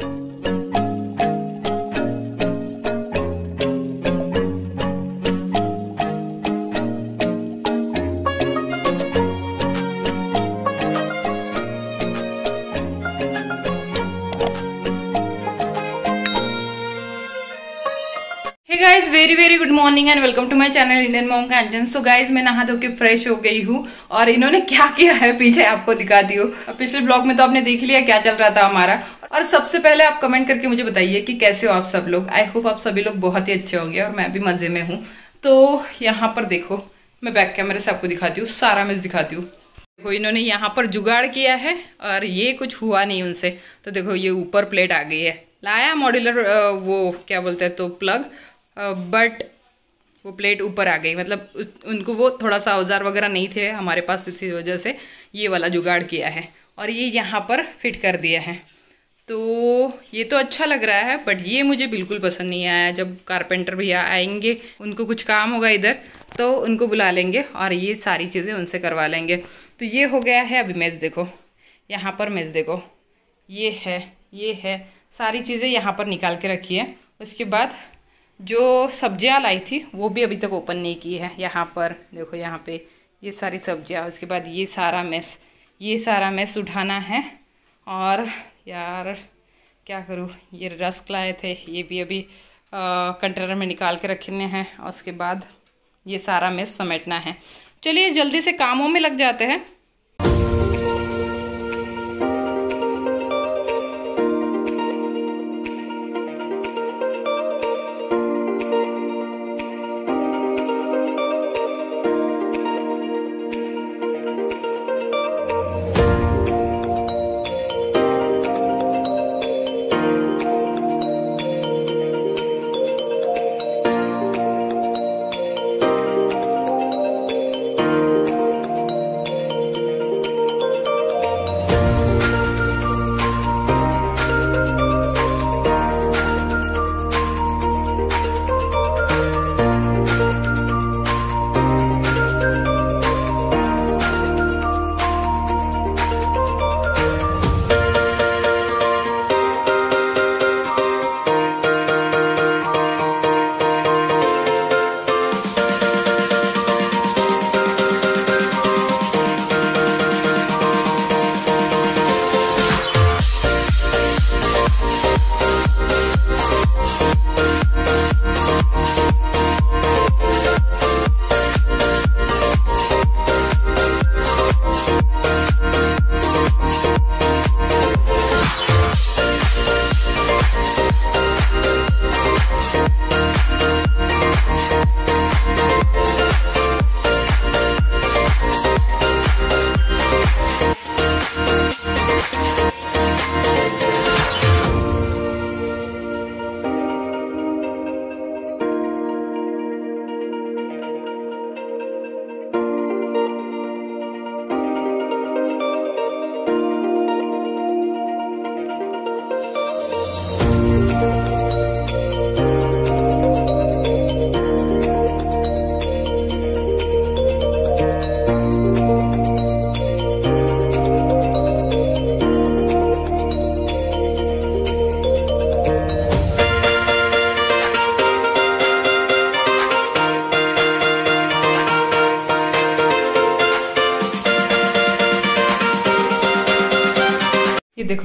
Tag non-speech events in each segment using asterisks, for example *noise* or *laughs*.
Guys very very good morning and welcome to my channel Indian mom Kanchan so guys मैं नहा धो के fresh हो गई हूँ और इन्होंने क्या किया है पीछे आपको दिखाती हूँ पिछले ब्लॉग में तो आपने देख लिया क्या चल रहा था हमारा और सबसे पहले आप कमेंट करके मुझे बताइए कि कैसे हो आप सब लोग आई होप आप सभी लोग बहुत ही अच्छे होंगे और मैं भी मज़े में हूँ तो यहाँ पर देखो मैं बैक कैमरे से आपको दिखाती हूँ सारा मिस दिखाती हूँ देखो इन्होंने यहाँ पर जुगाड़ किया है और ये कुछ हुआ नहीं उनसे तो देखो ये ऊपर प्लेट आ गई है लाया मॉड्यूलर वो क्या बोलते हैं तो प्लग बट वो प्लेट ऊपर आ गई मतलब उनको वो थोड़ा सा औजार वगैरह नहीं थे हमारे पास इसी वजह से ये वाला जुगाड़ किया है और ये यहाँ पर फिट कर दिया है तो ये तो अच्छा लग रहा है बट ये मुझे बिल्कुल पसंद नहीं आया जब कारपेंटर भैया आएंगे उनको कुछ काम होगा इधर तो उनको बुला लेंगे और ये सारी चीज़ें उनसे करवा लेंगे तो ये हो गया है अभी मेज़ देखो यहाँ पर मेज़ देखो ये है ये है सारी चीज़ें यहाँ पर निकाल के रखी है उसके बाद जो सब्जियाँ लाई थी वो भी अभी तक ओपन नहीं की है यहाँ पर देखो यहाँ पे ये सारी सब्जियाँ उसके बाद ये सारा मेस ये सारा मेस उठाना है और यार क्या करूँ ये रस्क लाए थे ये भी अभी कंटेनर में निकाल के रखने हैं और उसके बाद ये सारा मेस समेटना है चलिए जल्दी से कामों में लग जाते हैं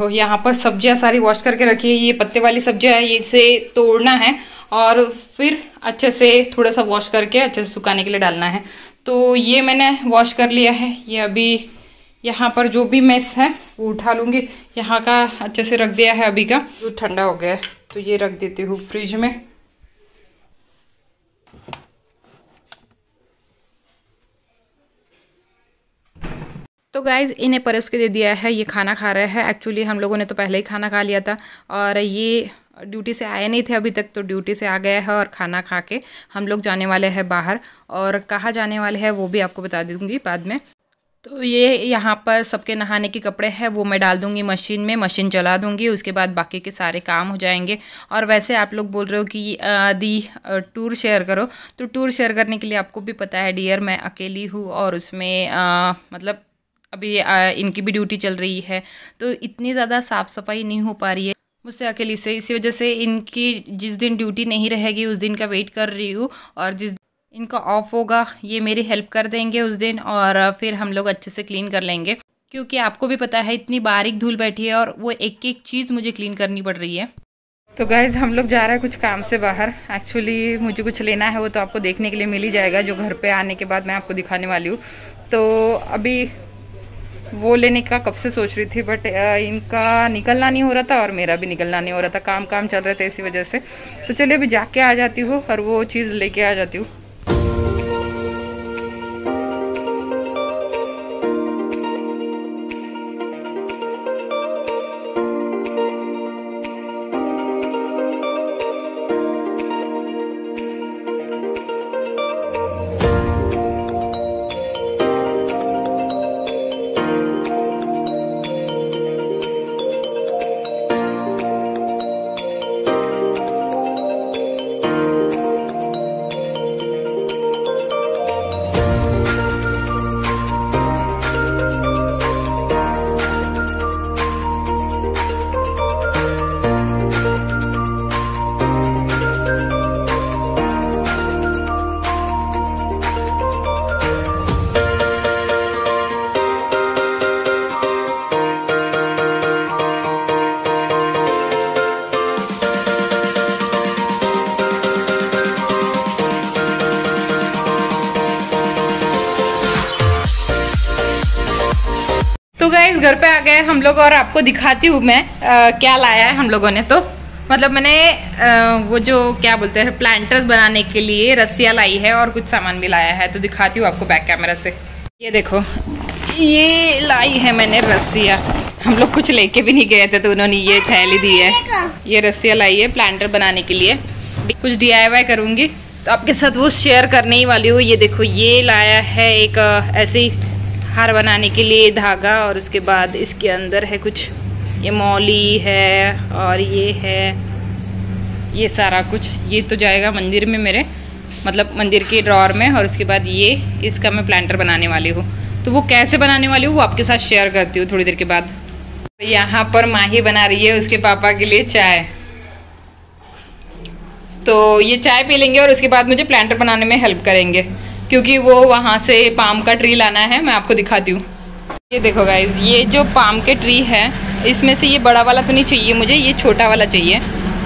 तो यहाँ पर सब्जियाँ सारी वॉश करके रखी है ये पत्ते वाली सब्जियाँ है ये इसे तोड़ना है और फिर अच्छे से थोड़ा सा वॉश करके अच्छे से सुखाने के लिए डालना है तो ये मैंने वॉश कर लिया है ये अभी यहाँ पर जो भी मेस है वो उठा लूँगी यहाँ का अच्छे से रख दिया है अभी का जो ठंडा हो गया है तो ये रख देती हूँ फ्रिज में तो गाइज़ इन्हें परोस के दे दिया है ये खाना खा रहा है एक्चुअली हम लोगों ने तो पहले ही खाना खा लिया था और ये ड्यूटी से आए नहीं थे अभी तक तो ड्यूटी से आ गया है और खाना खा के हम लोग जाने वाले हैं बाहर और कहाँ जाने वाले हैं वो भी आपको बता दूँगी बाद में तो ये यहाँ पर सबके नहाने के कपड़े हैं वो मैं डाल दूँगी मशीन में मशीन चला दूँगी उसके बाद बाकी के सारे काम हो जाएंगे और वैसे आप लोग बोल रहे हो कि दी टूर शेयर करो तो टूर शेयर करने के लिए आपको भी पता है डियर मैं अकेली हूँ और उसमें आ, मतलब अभी आ, इनकी भी ड्यूटी चल रही है तो इतनी ज़्यादा साफ़ सफाई नहीं हो पा रही है मुझसे अकेली से इसी वजह से इनकी जिस दिन ड्यूटी नहीं रहेगी उस दिन का वेट कर रही हूँ और जिस इनका ऑफ होगा ये मेरी हेल्प कर देंगे उस दिन और फिर हम लोग अच्छे से क्लीन कर लेंगे क्योंकि आपको भी पता है इतनी बारीक धूल बैठी है और वो एक एक चीज़ मुझे क्लीन करनी पड़ रही है तो गाइज़ हम लोग जा रहे हैं कुछ काम से बाहर एक्चुअली मुझे कुछ लेना है वो तो आपको देखने के लिए मिल ही जाएगा जो घर पे आने के बाद मैं आपको दिखाने वाली हूँ तो अभी वो लेने का कब से सोच रही थी बट इनका निकलना नहीं हो रहा था और मेरा भी निकलना नहीं हो रहा था काम काम चल रहे थे इसी वजह से तो चलिए अभी जाके आ जाती हूँ और वो चीज़ लेके आ जाती हूँ घर पे आ गए हम लोग और आपको दिखाती हूँ मैं आ, क्या लाया है हम लोगों ने तो मतलब मैंने आ, वो जो क्या बोलते हैं प्लांटर्स बनाने के लिए रस्सियाँ लाई है और कुछ सामान भी लाया है तो दिखाती हूँ आपको बैक कैमरा से ये देखो ये लाई है मैंने रस्सियाँ हम लोग कुछ लेके भी नहीं गए थे तो उन्होंने ये थैली दी है हाँ, ये रस्सियाँ लाई है प्लांटर बनाने के लिए कुछ डी करूँगी तो आपके साथ वो शेयर करने ही वाली हूँ ये देखो ये लाया है एक ऐसी हार बनाने के लिए धागा और उसके बाद इसके अंदर है कुछ ये मौली है और ये है ये सारा कुछ ये तो जाएगा मंदिर में मेरे मतलब मंदिर के ड्रॉर में और उसके बाद ये इसका मैं प्लांटर बनाने वाली हूँ तो वो कैसे बनाने वाली हूँ वो आपके साथ शेयर करती हूँ थोड़ी देर के बाद यहाँ पर माही बना रही है उसके पापा के लिए चाय तो ये चाय पी लेंगे और उसके बाद मुझे प्लांटर बनाने में हेल्प करेंगे क्योंकि वो वहाँ से पाम का ट्री लाना है मैं आपको दिखाती हूँ ये देखो गाइज ये जो पाम के ट्री है इसमें से ये बड़ा वाला तो नहीं चाहिए मुझे ये छोटा वाला चाहिए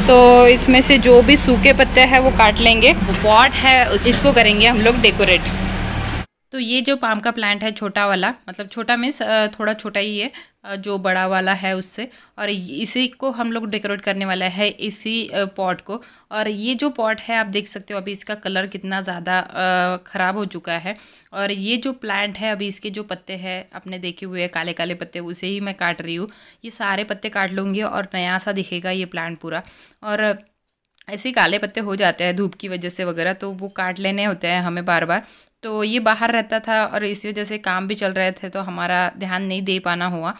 तो इसमें से जो भी सूखे पत्ते हैं वो काट लेंगे वॉट है इसको करेंगे हम लोग डेकोरेट तो ये जो पाम का प्लांट है छोटा वाला मतलब छोटा मीन्स थोड़ा छोटा ही है जो बड़ा वाला है उससे और इसी को हम लोग डेकोरेट करने वाला है इसी पॉट को और ये जो पॉट है आप देख सकते हो अभी इसका कलर कितना ज़्यादा ख़राब हो चुका है और ये जो प्लांट है अभी इसके जो पत्ते हैं आपने देखे हुए हैं काले काले पत्ते उसे ही मैं काट रही हूँ ये सारे पत्ते काट लूँगी और नया सा दिखेगा ये प्लांट पूरा और ऐसे काले पत्ते हो जाते हैं धूप की वजह से वगैरह तो वो काट लेने होते हैं हमें बार बार तो ये बाहर रहता था और इस वजह से काम भी चल रहे थे तो हमारा ध्यान नहीं दे पाना हुआ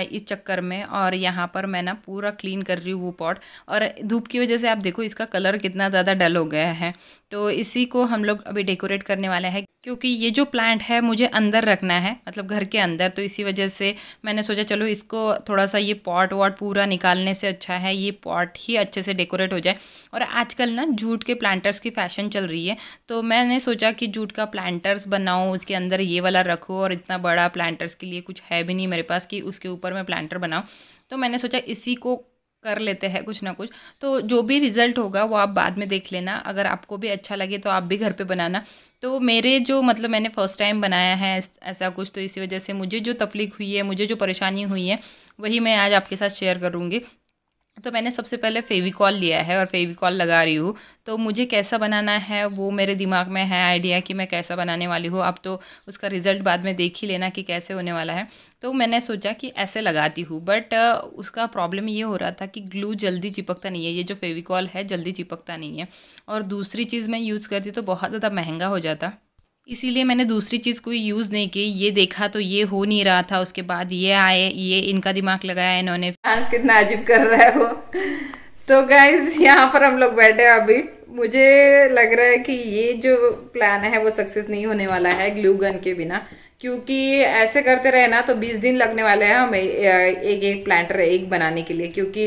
इस चक्कर में और यहाँ पर मैं ना पूरा क्लीन कर रही हूँ वो पॉट और धूप की वजह से आप देखो इसका कलर कितना ज़्यादा डल हो गया है तो इसी को हम लोग अभी डेकोरेट करने वाले हैं क्योंकि ये जो प्लांट है मुझे अंदर रखना है मतलब घर के अंदर तो इसी वजह से मैंने सोचा चलो इसको थोड़ा सा ये पॉट वॉट पूरा निकालने से अच्छा है ये पॉट ही अच्छे से डेकोरेट हो जाए और आजकल ना जूट के प्लांटर्स की फैशन चल रही है तो मैंने सोचा कि जूट का प्लांटर्स बनाऊँ उसके अंदर ये वाला रखूँ और इतना बड़ा प्लांटर्स के लिए कुछ है भी नहीं मेरे पास कि उसके ऊपर मैं प्लांटर बनाऊँ तो मैंने सोचा इसी को कर लेते हैं कुछ ना कुछ तो जो भी रिज़ल्ट होगा वो आप बाद में देख लेना अगर आपको भी अच्छा लगे तो आप भी घर पे बनाना तो मेरे जो मतलब मैंने फ़र्स्ट टाइम बनाया है ऐसा कुछ तो इसी वजह से मुझे जो तकलीफ हुई है मुझे जो परेशानी हुई है वही मैं आज आपके साथ शेयर करूँगी तो मैंने सबसे पहले फेविकॉल लिया है और फेविकॉल लगा रही हूँ तो मुझे कैसा बनाना है वो मेरे दिमाग में है आइडिया कि मैं कैसा बनाने वाली हूँ अब तो उसका रिज़ल्ट बाद में देख ही लेना कि कैसे होने वाला है तो मैंने सोचा कि ऐसे लगाती हूँ बट उसका प्रॉब्लम ये हो रहा था कि ग्लू जल्दी चिपकता नहीं है ये जो फेविकॉल है जल्दी चिपकता नहीं है और दूसरी चीज़ मैं यूज़ करती तो बहुत ज़्यादा महंगा हो जाता इसीलिए मैंने दूसरी चीज़ कोई यूज़ नहीं की ये देखा तो ये हो नहीं रहा था उसके बाद ये आए ये इनका दिमाग लगाया इन्होंने डांस कितना अजीब कर रहा है वो तो गाइज यहाँ पर हम लोग बैठे अभी मुझे लग रहा है कि ये जो प्लान है वो सक्सेस नहीं होने वाला है ग्लू गन के बिना क्योंकि ऐसे करते रहे ना तो 20 दिन लगने वाले हैं हम एक एक प्लांटर एक बनाने के लिए क्योंकि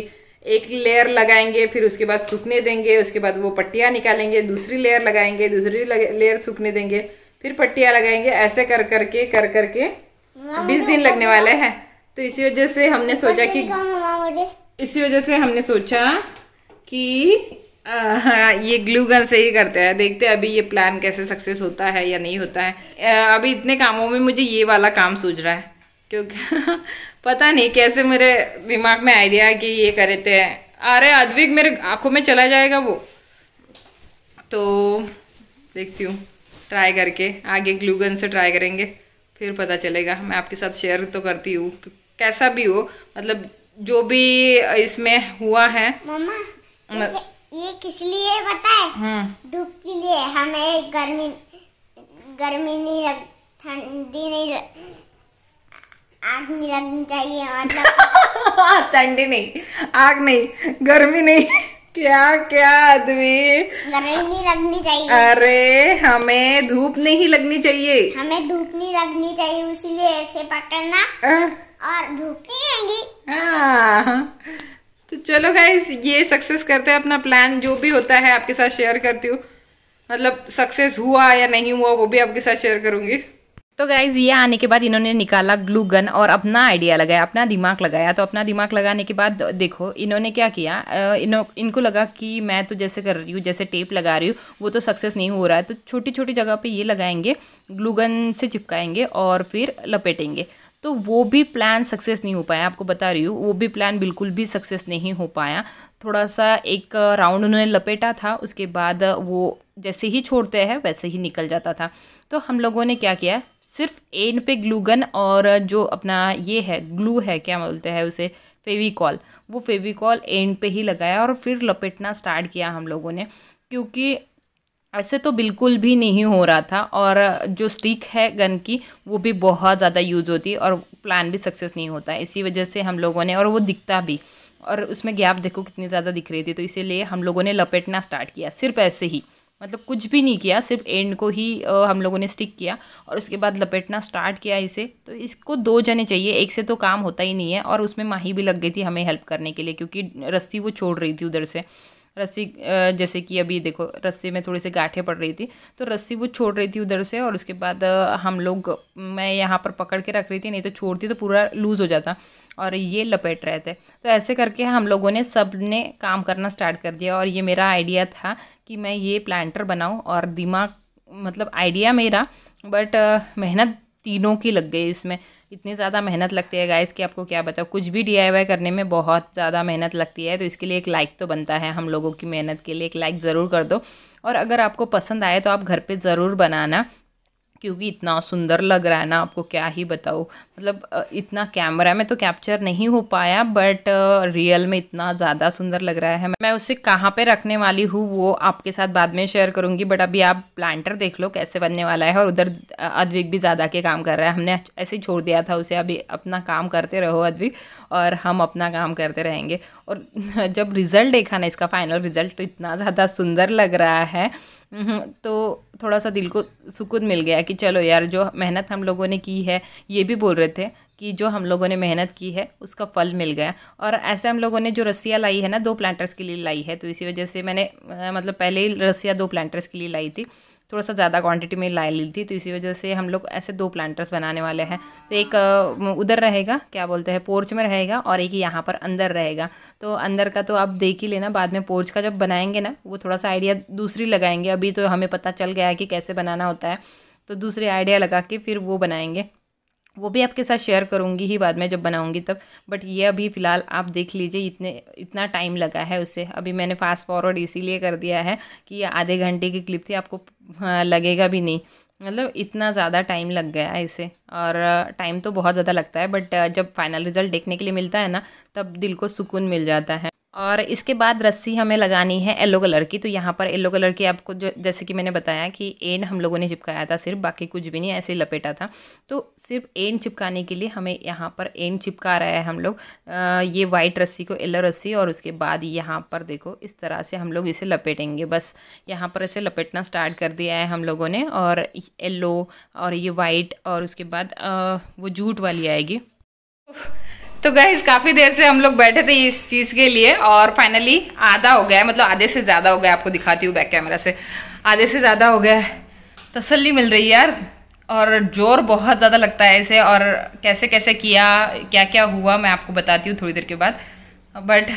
एक लेयर लगाएंगे फिर उसके बाद सूखने देंगे उसके बाद वो पट्टियाँ निकालेंगे दूसरी लेयर लगाएंगे दूसरी लेयर सूखने देंगे फिर पट्टिया लगाएंगे ऐसे कर करके कर करके बीस दिन लगने वाले हैं तो इसी वजह से हमने सोचा कि इसी वजह से हमने सोचा कि आ, ये ग्लू गन से ही करते हैं देखते हैं अभी ये प्लान कैसे सक्सेस होता है या नहीं होता है अभी इतने कामों में मुझे ये वाला काम सूझ रहा है क्योंकि *laughs* पता नहीं कैसे मेरे दिमाग में आइडिया कि ये करे थे अरे अद्विक मेरे आंखों में चला जाएगा वो तो देखती हूँ ट्राई करके आगे ग्लूगन से ट्राई करेंगे फिर पता चलेगा मैं आपके साथ शेयर तो करती हूँ कैसा भी हो मतलब जो भी इसमें हुआ है मम्मा ये, किस लिए पता है हाँ। धूप के लिए हमें गर्मी गर्मी नहीं लग ठंडी नहीं आग नहीं लगनी चाहिए मतलब *laughs* ठंडी नहीं आग नहीं गर्मी नहीं क्या क्या आदमी नहीं लगनी चाहिए अरे हमें धूप नहीं लगनी चाहिए हमें धूप नहीं लगनी चाहिए इसलिए ऐसे पकड़ना और धूप नहीं आएगी तो चलो गाइस ये सक्सेस करते हैं अपना प्लान जो भी होता है आपके साथ शेयर करती हूँ मतलब सक्सेस हुआ या नहीं हुआ वो भी आपके साथ शेयर करूंगी तो गाइज़ ये आने के बाद इन्होंने निकाला ग्लू गन और अपना आइडिया लगाया अपना दिमाग लगाया तो अपना दिमाग लगाने के बाद देखो इन्होंने क्या किया इनो इनको लगा कि मैं तो जैसे कर रही हूँ जैसे टेप लगा रही हूँ वो तो सक्सेस नहीं हो रहा है तो छोटी छोटी जगह पे ये लगाएंगे ग्लू गन से चिपकाएंगे और फिर लपेटेंगे तो वो भी प्लान सक्सेस नहीं हो पाया आपको बता रही हूँ वो भी प्लान बिल्कुल भी सक्सेस नहीं हो पाया थोड़ा सा एक राउंड उन्होंने लपेटा था उसके बाद वो जैसे ही छोड़ते हैं वैसे ही निकल जाता था तो हम लोगों ने क्या किया सिर्फ एंड पे ग्लूगन और जो अपना ये है ग्लू है क्या बोलते हैं उसे फेविकॉल वो फेविकॉल एंड पे ही लगाया और फिर लपेटना स्टार्ट किया हम लोगों ने क्योंकि ऐसे तो बिल्कुल भी नहीं हो रहा था और जो स्टिक है गन की वो भी बहुत ज़्यादा यूज़ होती और प्लान भी सक्सेस नहीं होता इसी वजह से हम लोगों ने और वो दिखता भी और उसमें गैप देखो कितनी ज़्यादा दिख रही थी तो इसीलिए हम लोगों ने लपेटना स्टार्ट किया सिर्फ ऐसे ही मतलब कुछ भी नहीं किया सिर्फ एंड को ही हम लोगों ने स्टिक किया और उसके बाद लपेटना स्टार्ट किया इसे तो इसको दो जने चाहिए एक से तो काम होता ही नहीं है और उसमें माही भी लग गई थी हमें हेल्प करने के लिए क्योंकि रस्सी वो छोड़ रही थी उधर से रस्सी जैसे कि अभी देखो रस्सी में थोड़ी से गाठे पड़ रही थी तो रस्सी वो छोड़ रही थी उधर से और उसके बाद हम लोग मैं यहाँ पर पकड़ के रख रही थी नहीं तो छोड़ती तो पूरा लूज़ हो जाता और ये लपेट रहे थे तो ऐसे करके हम लोगों ने सब ने काम करना स्टार्ट कर दिया और ये मेरा आइडिया था कि मैं ये प्लांटर बनाऊँ और दिमाग मतलब आइडिया मेरा बट मेहनत तीनों की लग गई इसमें इतनी ज़्यादा मेहनत लगती है गाइस कि आपको क्या बताओ कुछ भी डीआईवाई करने में बहुत ज़्यादा मेहनत लगती है तो इसके लिए एक लाइक तो बनता है हम लोगों की मेहनत के लिए एक लाइक ज़रूर कर दो और अगर आपको पसंद आए तो आप घर पे ज़रूर बनाना क्योंकि इतना सुंदर लग रहा है ना आपको क्या ही बताऊँ मतलब इतना कैमरा में तो कैप्चर नहीं हो पाया बट रियल में इतना ज़्यादा सुंदर लग रहा है मैं उसे कहाँ पे रखने वाली हूँ वो आपके साथ बाद में शेयर करूँगी बट अभी आप प्लांटर देख लो कैसे बनने वाला है और उधर अद्विक भी ज़्यादा के काम कर रहा है हमने ऐसे ही छोड़ दिया था उसे अभी अपना काम करते रहो अद्विक और हम अपना काम करते रहेंगे और *laughs* जब रिज़ल्ट देखा ना इसका फाइनल रिज़ल्ट तो इतना ज़्यादा सुंदर लग रहा है हम्म, तो थोड़ा सा दिल को सुकून मिल गया कि चलो यार जो मेहनत हम लोगों ने की है ये भी बोल रहे थे कि जो हम लोगों ने मेहनत की है उसका फल मिल गया और ऐसे हम लोगों ने जो रस्सियाँ लाई है ना दो प्लांटर्स के लिए लाई है तो इसी वजह से मैंने मतलब पहले ही रस्सियाँ दो प्लांटर्स के लिए लाई थी थोड़ा सा ज़्यादा क्वांटिटी में ला ली थी तो इसी वजह से हम लोग ऐसे दो प्लांटर्स बनाने वाले हैं तो एक उधर रहेगा क्या बोलते हैं पोर्च में रहेगा और एक यहाँ पर अंदर रहेगा तो अंदर का तो आप देख ही लेना बाद में पोर्च का जब बनाएंगे ना वो थोड़ा सा आइडिया दूसरी लगाएंगे अभी तो हमें पता चल गया है कि कैसे बनाना होता है तो दूसरे आइडिया लगा के फिर वो बनाएंगे वो भी आपके साथ शेयर करूँगी ही बाद में जब बनाऊँगी तब बट ये अभी फ़िलहाल आप देख लीजिए इतने इतना टाइम लगा है उसे अभी मैंने फास्ट फॉरवर्ड इसीलिए कर दिया है कि ये आधे घंटे की क्लिप थी आपको हाँ, लगेगा भी नहीं मतलब इतना ज़्यादा टाइम लग गया है इसे और टाइम तो बहुत ज़्यादा लगता है बट जब फाइनल रिज़ल्ट देखने के लिए मिलता है ना तब दिल को सुकून मिल जाता है और इसके बाद रस्सी हमें लगानी है येलो कलर की तो यहाँ पर येलो कलर की आपको जो जैसे कि मैंने बताया कि एन हम लोगों ने चिपकाया था सिर्फ बाकी कुछ भी नहीं ऐसे ही लपेटा था तो सिर्फ एन चिपकाने के लिए हमें यहाँ पर एन चिपका रहा है हम लोग ये वाइट रस्सी को येलो रस्सी और उसके बाद यहाँ पर देखो इस तरह से हम लोग इसे लपेटेंगे बस यहाँ पर इसे लपेटना स्टार्ट कर दिया है हम लोगों ने और येलो और ये वाइट और उसके बाद वो जूट वाली आएगी तो गैस काफ़ी देर से हम लोग बैठे थे इस चीज़ के लिए और फाइनली आधा हो गया मतलब आधे से ज़्यादा हो गया आपको दिखाती हूँ बैक कैमरा से आधे से ज़्यादा हो गया तसल्ली मिल रही है यार और जोर बहुत ज़्यादा लगता है इसे और कैसे कैसे किया क्या क्या हुआ मैं आपको बताती हूँ थोड़ी देर के बाद बट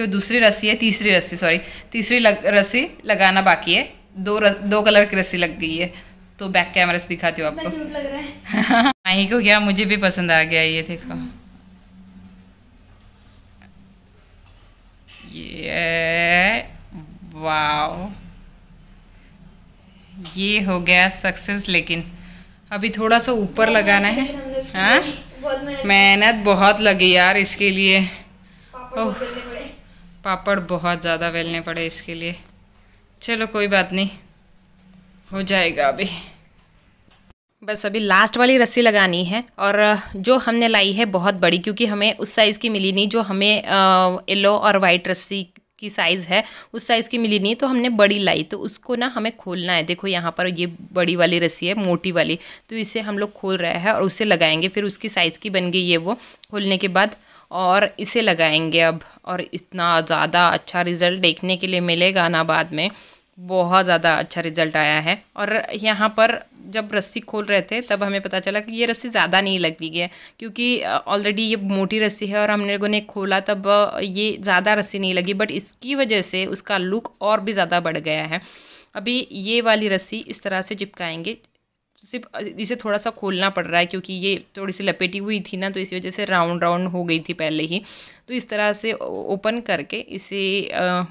जो दूसरी रस्सी है तीसरी रस्सी सॉरी तीसरी लग, रस्सी लगाना बाकी है दो र, दो कलर की रस्सी लग गई है तो बैक कैमरा से दिखाती हूँ आपको *laughs* माही को क्या मुझे भी पसंद आ गया ये देखो हम्म। ये वाओ ये हो गया सक्सेस लेकिन अभी थोड़ा सा ऊपर लगाना है हाँ मेहनत बहुत लगी यार इसके लिए ओह पापड़ बहुत ज़्यादा बेलने पड़े इसके लिए चलो कोई बात नहीं हो जाएगा अभी बस अभी लास्ट वाली रस्सी लगानी है और जो हमने लाई है बहुत बड़ी क्योंकि हमें उस साइज़ की मिली नहीं जो हमें येलो और वाइट रस्सी की साइज़ है उस साइज़ की मिली नहीं तो हमने बड़ी लाई तो उसको ना हमें खोलना है देखो यहाँ पर ये बड़ी वाली रस्सी है मोटी वाली तो इसे हम लोग खोल रहे हैं और उसे लगाएंगे फिर उसकी साइज़ की बन गई ये वो खोलने के बाद और इसे लगाएंगे अब और इतना ज़्यादा अच्छा रिज़ल्ट देखने के लिए मिलेगा ना बाद में बहुत ज़्यादा अच्छा रिजल्ट आया है और यहाँ पर जब रस्सी खोल रहे थे तब हमें पता चला कि ये रस्सी ज़्यादा नहीं लग रही है क्योंकि ऑलरेडी ये मोटी रस्सी है और हम लोगों ने खोला तब ये ज़्यादा रस्सी नहीं लगी बट इसकी वजह से उसका लुक और भी ज़्यादा बढ़ गया है अभी ये वाली रस्सी इस तरह से चिपकाएंगे सिर्फ इसे थोड़ा सा खोलना पड़ रहा है क्योंकि ये थोड़ी सी लपेटी हुई थी ना तो इसी वजह से राउंड राउंड हो गई थी पहले ही तो इस तरह से ओपन करके इसे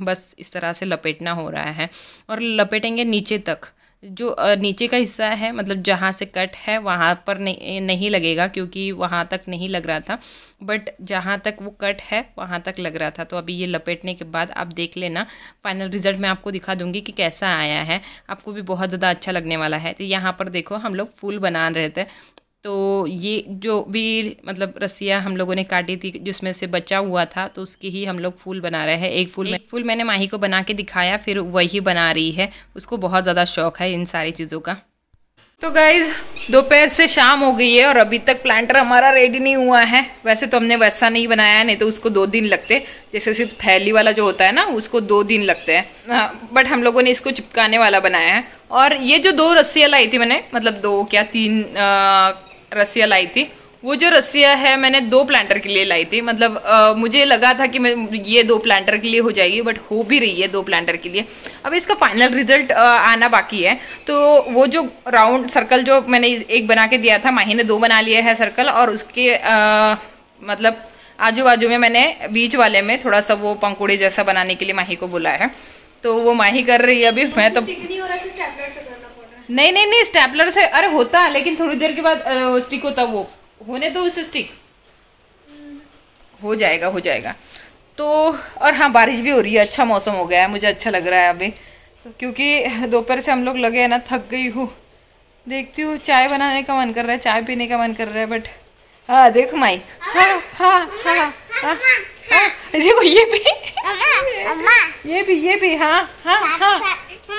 बस इस तरह से लपेटना हो रहा है और लपेटेंगे नीचे तक जो नीचे का हिस्सा है मतलब जहाँ से कट है वहाँ पर नहीं लगेगा क्योंकि वहाँ तक नहीं लग रहा था बट जहाँ तक वो कट है वहाँ तक लग रहा था तो अभी ये लपेटने के बाद आप देख लेना फाइनल रिज़ल्ट मैं आपको दिखा दूँगी कि कैसा आया है आपको भी बहुत ज़्यादा अच्छा लगने वाला है तो यहाँ पर देखो हम लोग फूल बना रहे थे तो ये जो भी मतलब रस्सियाँ हम लोगों ने काटी थी जिसमें से बचा हुआ था तो उसके ही हम लोग फूल बना रहे हैं एक फूल एक फूल मैंने माही को बना के दिखाया फिर वही बना रही है उसको बहुत ज़्यादा शौक है इन सारी चीज़ों का तो गाइज दोपहर से शाम हो गई है और अभी तक प्लांटर हमारा रेडी नहीं हुआ है वैसे तो हमने वैसा नहीं बनाया नहीं तो उसको दो दिन लगते जैसे सिर्फ थैली वाला जो होता है ना उसको दो दिन लगते हैं बट हाँ, हम लोगों ने इसको चिपकाने वाला बनाया है और ये जो दो रस्सियाँ लाई थी मैंने मतलब दो क्या तीन आ, रस्सियाँ लाई थी वो जो रस्सियाँ है मैंने दो प्लांटर के लिए लाई थी मतलब आ, मुझे लगा था कि मैं ये दो प्लांटर के लिए हो जाएगी बट हो भी रही है दो प्लांटर के लिए अब इसका फाइनल रिजल्ट आ, आना बाकी है तो वो जो राउंड सर्कल जो मैंने एक बना के दिया था माही ने दो बना लिया है सर्कल और उसके आ, मतलब आजू बाजू में मैंने बीच वाले में थोड़ा सा वो पंकुड़े जैसा बनाने के लिए माही को बुलाया है तो वो माही कर रही है अभी मैं तो नहीं नहीं नहीं स्टेपलर से अरे होता है लेकिन थोड़ी देर के बाद स्टिक होता वो होने दो तो उसे स्टिक हो जाएगा हो जाएगा तो और हाँ बारिश भी हो रही है अच्छा मौसम हो गया है मुझे अच्छा लग रहा है अभी तो क्योंकि दोपहर से हम लोग लगे हैं ना थक गई हूँ देखती हूँ चाय बनाने का मन कर रहा है चाय पीने का मन कर रहा है बट हाँ देख माई हाँ हाँ हाँ हाँ, हाँ देखो ये भी ये भी ये भी हाँ हाँ हाँ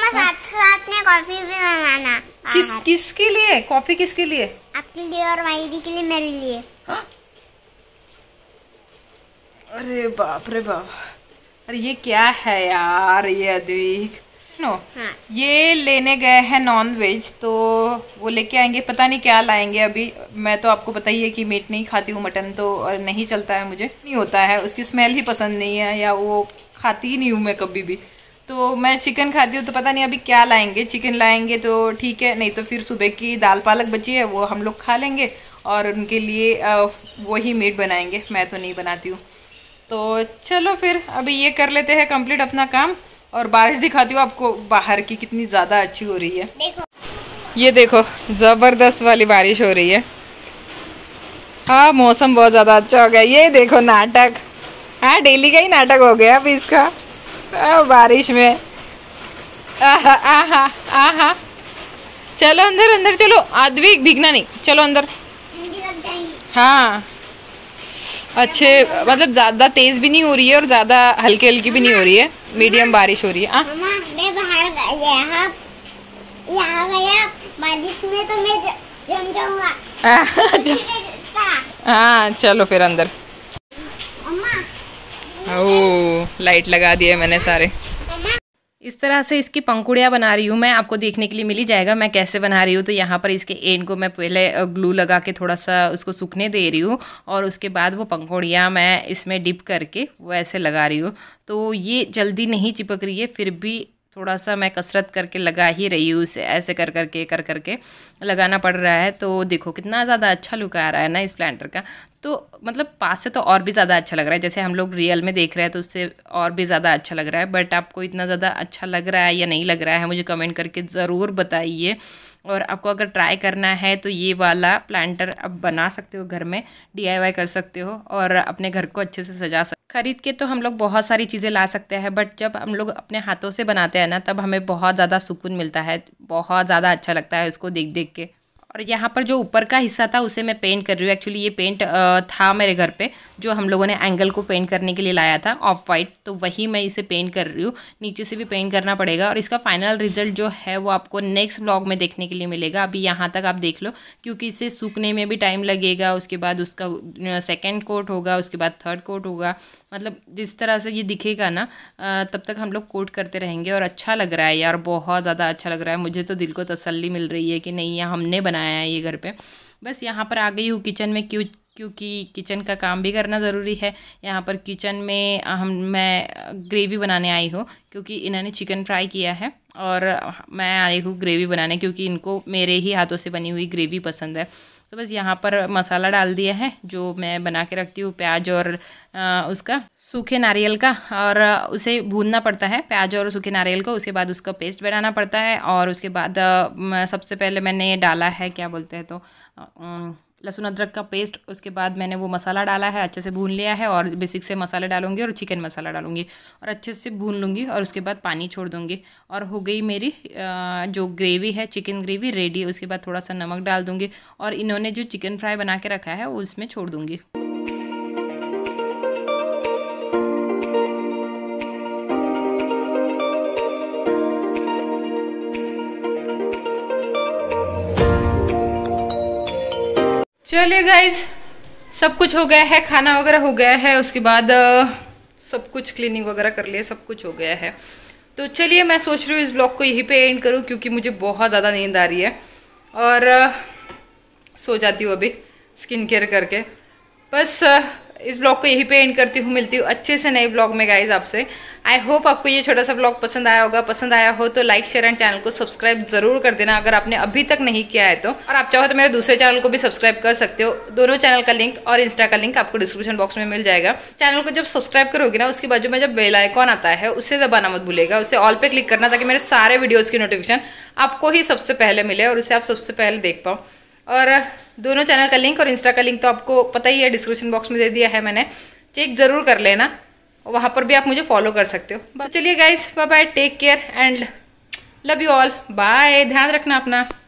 मम्मा साथ साथ में कॉफी भी बनाना किस हाँ। किसके लिए कॉफी किसके लिए अपने लिए और माई के लिए मेरे लिए हाँ? अरे बाप रे बाप अरे ये क्या है यार ये अद्विक नो हाँ। ये लेने गए हैं नॉन वेज तो वो लेके आएंगे पता नहीं क्या लाएंगे अभी मैं तो आपको पता ही है कि मीट नहीं खाती हूँ मटन तो और नहीं चलता है मुझे नहीं होता है उसकी स्मेल ही पसंद नहीं है या वो खाती ही नहीं हूँ मैं कभी भी तो मैं चिकन खाती हूँ तो पता नहीं अभी क्या लाएंगे चिकन लाएंगे तो ठीक है नहीं तो फिर सुबह की दाल पालक बची है वो हम लोग खा लेंगे और उनके लिए वही मीट बनाएंगे मैं तो नहीं बनाती हूँ तो चलो फिर अभी ये कर लेते हैं कंप्लीट अपना काम और बारिश दिखाती हूँ आपको बाहर की कितनी ज़्यादा अच्छी हो रही है देखो। ये देखो ज़बरदस्त वाली बारिश हो रही है हाँ मौसम बहुत ज़्यादा अच्छा हो गया ये देखो नाटक हाँ डेली का ही नाटक हो गया अभी इसका आ, बारिश में आहा आहा आहा चलो अंदर अंदर चलो आदविक भीगना नहीं चलो अंदर हाँ अच्छे मतलब ज़्यादा तेज़ भी नहीं हो रही है और ज़्यादा हल्की हल्की भी नहीं हो रही है मीडियम बारिश हो रही है हाँ। मैं बाहर बारिश में तो मैं जम जाऊंगा *laughs* हाँ चलो फिर अंदर ओ लाइट लगा दिए मैंने सारे इस तरह से इसकी पंखुड़ियाँ बना रही हूँ मैं आपको देखने के लिए मिली जाएगा मैं कैसे बना रही हूँ तो यहाँ पर इसके एंड को मैं पहले ग्लू लगा के थोड़ा सा उसको सूखने दे रही हूँ और उसके बाद वो पंखुड़ियाँ मैं इसमें डिप करके वो ऐसे लगा रही हूँ तो ये जल्दी नहीं चिपक रही है फिर भी थोड़ा सा मैं कसरत करके लगा ही रही हूँ उसे ऐसे कर करके कर करके लगाना पड़ रहा है तो देखो कितना ज़्यादा अच्छा लुक आ रहा है ना इस प्लांटर का तो मतलब पास से तो और भी ज़्यादा अच्छा लग रहा है जैसे हम लोग रियल में देख रहे हैं तो उससे और भी ज़्यादा अच्छा लग रहा है बट आपको इतना ज़्यादा अच्छा लग रहा है या नहीं लग रहा है मुझे कमेंट करके ज़रूर बताइए और आपको अगर ट्राई करना है तो ये वाला प्लांटर आप बना सकते हो घर में डी कर सकते हो और अपने घर को अच्छे से सजा सकते खरीद के तो हम लोग बहुत सारी चीज़ें ला सकते हैं बट जब हम लोग अपने हाथों से बनाते हैं ना तब हमें बहुत ज़्यादा सुकून मिलता है बहुत ज़्यादा अच्छा लगता है उसको देख देख के और यहाँ पर जो ऊपर का हिस्सा था उसे मैं पेंट कर रही हूँ एक्चुअली ये पेंट था मेरे घर पे जो हम लोगों ने एंगल को पेंट करने के लिए लाया था ऑफ वाइट तो वही मैं इसे पेंट कर रही हूँ नीचे से भी पेंट करना पड़ेगा और इसका फाइनल रिजल्ट जो है वो आपको नेक्स्ट ब्लॉग में देखने के लिए मिलेगा अभी यहाँ तक आप देख लो क्योंकि इसे सूखने में भी टाइम लगेगा उसके बाद उसका सेकेंड कोट होगा उसके बाद थर्ड कोट होगा मतलब जिस तरह से ये दिखेगा ना तब तक हम लोग कोट करते रहेंगे और अच्छा लग रहा है यार बहुत ज़्यादा अच्छा लग रहा है मुझे तो दिल को तसली मिल रही है कि नहीं हमने बनाया बनाया है ये घर पे बस यहाँ पर आ गई हूँ किचन में क्यों क्योंकि किचन का काम भी करना ज़रूरी है यहाँ पर किचन में हम मैं ग्रेवी बनाने आई हूँ क्योंकि इन्होंने चिकन फ्राई किया है और मैं आई हूँ ग्रेवी बनाने क्योंकि इनको मेरे ही हाथों से बनी हुई ग्रेवी पसंद है तो बस यहाँ पर मसाला डाल दिया है जो मैं बना के रखती हूँ प्याज और आ, उसका सूखे नारियल का और उसे भूनना पड़ता है प्याज और सूखे नारियल को उसके बाद उसका पेस्ट बनाना पड़ता है और उसके बाद सबसे पहले मैंने डाला है क्या बोलते हैं तो लहसुन अदरक का पेस्ट उसके बाद मैंने वो मसाला डाला है अच्छे से भून लिया है और बेसिक से मसाले डालूंगी और चिकन मसाला डालूंगी और अच्छे से भून लूँगी और उसके बाद पानी छोड़ दूँगी और हो गई मेरी जो ग्रेवी है चिकन ग्रेवी रेडी उसके बाद थोड़ा सा नमक डाल दूँगी और इन्होंने जो चिकन फ्राई बना के रखा है उसमें छोड़ दूँगी चलिए गाइज सब कुछ हो गया है खाना वगैरह हो गया है उसके बाद सब कुछ क्लीनिंग वगैरह कर लिया सब कुछ हो गया है तो चलिए मैं सोच रही हूँ इस ब्लॉग को यहीं पे एंड करूँ क्योंकि मुझे बहुत ज़्यादा नींद आ रही है और सो जाती हूँ अभी स्किन केयर करके बस इस ब्लॉग को यहीं पे एंड करती हूँ मिलती हूँ अच्छे से नए ब्लॉग में गाइज आपसे आई होप आपको ये छोटा सा ब्लॉग पसंद आया होगा पसंद आया हो तो लाइक शेयर एंड चैनल को सब्सक्राइब जरूर कर देना अगर आपने अभी तक नहीं किया है तो और आप चाहो तो मेरे दूसरे चैनल को भी सब्सक्राइब कर सकते हो दोनों चैनल का लिंक और इंस्टा का लिंक आपको डिस्क्रिप्शन बॉक्स में मिल जाएगा चैनल को जब सब्सक्राइब करोगे ना उसके बाजू में जब बेल आइकॉन आता है उसे दबाना मत भूलेगा उसे ऑल पे क्लिक करना ताकि मेरे सारे वीडियोज की नोटिफिकेशन आपको ही सबसे पहले मिले और उसे आप सबसे पहले देख पाओ और दोनों चैनल का लिंक और इंस्टा का लिंक तो आपको पता ही है डिस्क्रिप्शन बॉक्स में दे दिया है मैंने चेक ज़रूर कर लेना वहाँ पर भी आप मुझे फॉलो कर सकते हो तो चलिए guys bye bye take care and love you all bye ध्यान रखना अपना